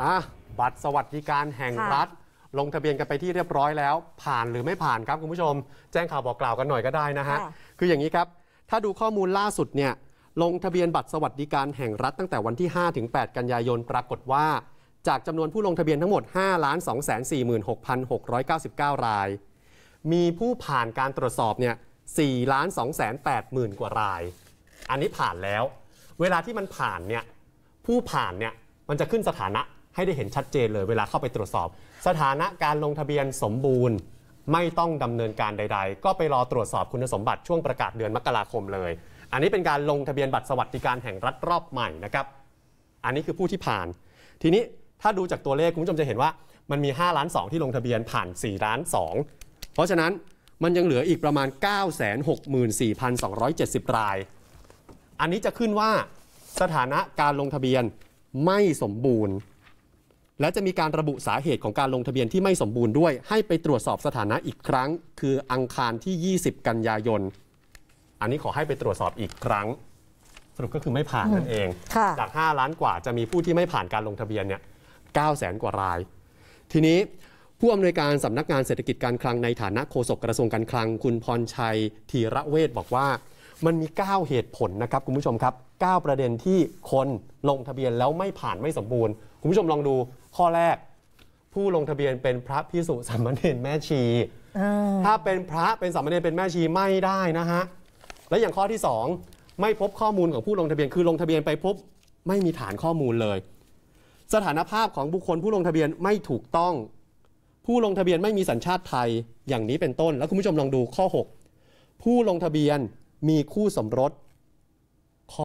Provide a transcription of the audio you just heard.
อะบัตรสวัสดิการแห่งรัฐ ลงทะเบียนกันไปที่เรียบร้อยแล้ว ผ่านหรือไม่ผ่านครับคุณผู้ชม แจ้งข่าวบอกกล่าวกันหน่อยก็ได้นะฮะคืออย่างนี้ครับถ้าดูข้อมูลล่าสุดเนี่ยลงทะเบียนบัตรสวัสดิการแห่งรัฐตั้งแต่วันที่5ถึง8กันยายนปรากฏว่า จากจำนวนผู้ลงทะเบียนทั้งหมด 5 2 4 6 6 9 9 ราย มีผู้ผ่านการตรวจสอบเนี่ย4ล้าน2 8 0 0กว่าราย อันนี้ผ่านแล้ว เวลาที่มันผ่านเนี่ยผู้ผ่านเนี่ยมันจะขึ้นสถานะให้ได้เห็นชัดเจนเลยเวลาเข้าไปตรวจสอบ สถานะการลงทะเบียนสมบูรณ์ไม่ต้องดำเนินการใดๆ ก็ไปรอตรวจสอบคุณสมบัติช่วงประกาศเดือนมกราคมเลย อันนี้เป็นการลงทะเบียนบัตรสวัสดิการแห่งรัฐรอบใหม่นะครับ อันนี้คือผู้ที่ผ่าน ทีนี้ถ้าดูจากตัวเลขคุณผู้ชมจะเห็นว่า มันมี5ล้าน2ที่ลงทะเบียนผ่าน4ล้าน2เพราะฉะนั้นมันยังเหลืออีกประมาณ964,270ราย อันนี้จะขึ้นว่าสถานะการลงทะเบียนไม่สมบูรณ์และจะมีการระบุสาเหตุของการลงทะเบียนที่ไม่สมบูรณ์ด้วยให้ไปตรวจสอบสถานะอีกครั้ง คืออังคารที่ 20 กันยายนอันนี้ขอให้ไปตรวจสอบอีกครั้งสรุปก็คือไม่ผ่านนั่นเองจาก 5 ล้านกว่าจะมีผู้ที่ไม่ผ่านการลงทะเบียนเนี่ย9แสนกว่าราย ทีนี้ผู้อำนวยการสำนักงานเศรษฐกิจการคลังในฐานะโฆษกกระทรวงการคลัง คุณพรชัยธีระเวทบอกว่ามันมี 9 เหตุผลนะครับคุณผู้ชมครับ9ประเด็นที่คนลงทะเบียนแล้วไม่ผ่านไม่สมบูรณ์คุณผู้ชมลองดูข้อแรกผู้ลงทะเบียนเป็นพระพิสุสามเณรแม่ชีถ้าเป็นพระเป็นสามเณรเป็นแม่ชีไม่ได้นะฮะและอย่างข้อที่ 2 ไม่พบข้อมูลของผู้ลงทะเบียน คือลงทะเบียนไปพบไม่มีฐานข้อมูลเลย สถานภาพของบุคคลผู้ลงทะเบียนไม่ถูกต้อง ผู้ลงทะเบียนไม่มีสัญชาติไทยอย่างนี้เป็นต้น แล้วคุณผู้ชมลองดู ข้อ 6 ผู้ลงทะเบียนมีคู่สมรส